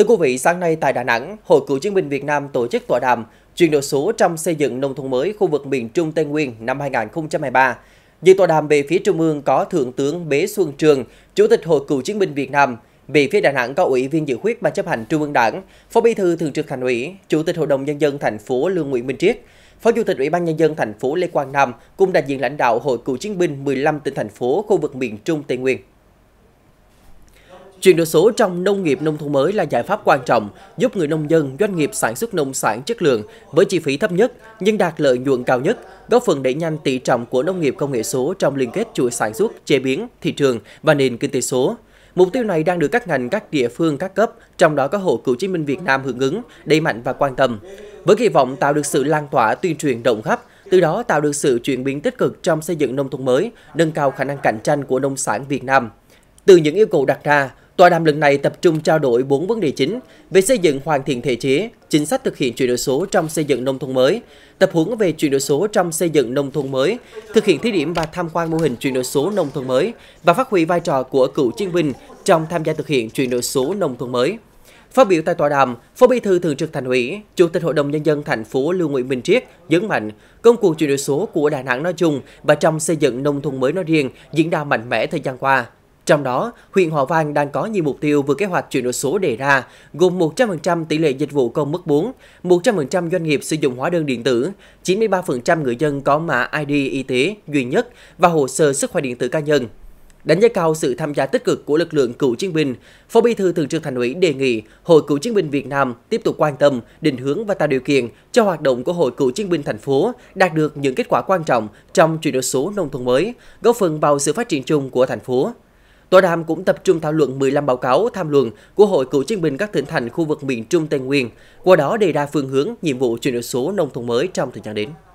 Thưa quý vị, sáng nay tại Đà Nẵng, Hội Cựu chiến binh Việt Nam tổ chức tọa đàm chuyển đổi số trong xây dựng nông thôn mới khu vực miền Trung Tây Nguyên năm 2023. Dự tọa đàm về phía Trung ương có Thượng tướng Bế Xuân Trường, Chủ tịch Hội Cựu chiến binh Việt Nam, về phía Đà Nẵng có Ủy viên dự khuyết Ban chấp hành Trung ương Đảng, Phó Bí thư Thường trực Thành ủy, Chủ tịch Hội đồng nhân dân thành phố Lương Nguyễn Minh Triết, Phó Chủ tịch Ủy ban nhân dân thành phố Lê Quang Nam cùng đại diện lãnh đạo Hội Cựu chiến binh 15 tỉnh thành phố khu vực miền Trung Tây Nguyên. Chuyển đổi số trong nông nghiệp nông thôn mới là giải pháp quan trọng giúp người nông dân, doanh nghiệp sản xuất nông sản chất lượng với chi phí thấp nhất nhưng đạt lợi nhuận cao nhất, góp phần đẩy nhanh tỷ trọng của nông nghiệp công nghệ số trong liên kết chuỗi sản xuất, chế biến, thị trường và nền kinh tế số. Mục tiêu này đang được các ngành, các địa phương, các cấp, trong đó có Hội Cựu chiến binh Việt Nam hưởng ứng, đẩy mạnh và quan tâm. Với kỳ vọng tạo được sự lan tỏa tuyên truyền rộng khắp, từ đó tạo được sự chuyển biến tích cực trong xây dựng nông thôn mới, nâng cao khả năng cạnh tranh của nông sản Việt Nam. Từ những yêu cầu đặt ra, Tọa đàm lần này tập trung trao đổi 4 vấn đề chính về xây dựng hoàn thiện thể chế, chính sách thực hiện chuyển đổi số trong xây dựng nông thôn mới, tập huấn về chuyển đổi số trong xây dựng nông thôn mới, thực hiện thí điểm và tham quan mô hình chuyển đổi số nông thôn mới và phát huy vai trò của cựu chiến binh trong tham gia thực hiện chuyển đổi số nông thôn mới. Phát biểu tại tọa đàm, Phó Bí thư Thường trực Thành ủy, Chủ tịch Hội đồng nhân dân thành phố Lưu Nguyễn Minh Triết nhấn mạnh, công cuộc chuyển đổi số của Đà Nẵng nói chung và trong xây dựng nông thôn mới nói riêng diễn ra mạnh mẽ thời gian qua. Trong đó, huyện Hòa Vang đang có nhiều mục tiêu vượt kế hoạch chuyển đổi số đề ra, gồm 100% tỷ lệ dịch vụ công mức 4, 100% doanh nghiệp sử dụng hóa đơn điện tử, 93% người dân có mã ID y tế duy nhất và hồ sơ sức khỏe điện tử cá nhân. Đánh giá cao sự tham gia tích cực của lực lượng cựu chiến binh, Phó Bí thư Thường trực Thành ủy đề nghị Hội Cựu chiến binh Việt Nam tiếp tục quan tâm, định hướng và tạo điều kiện cho hoạt động của Hội Cựu chiến binh thành phố đạt được những kết quả quan trọng trong chuyển đổi số nông thôn mới, góp phần vào sự phát triển chung của thành phố. Tòa đàm cũng tập trung thảo luận 15 báo cáo tham luận của Hội Cựu chiến binh các tỉnh thành khu vực miền Trung Tây Nguyên, qua đó đề ra phương hướng, nhiệm vụ chuyển đổi số nông thôn mới trong thời gian đến.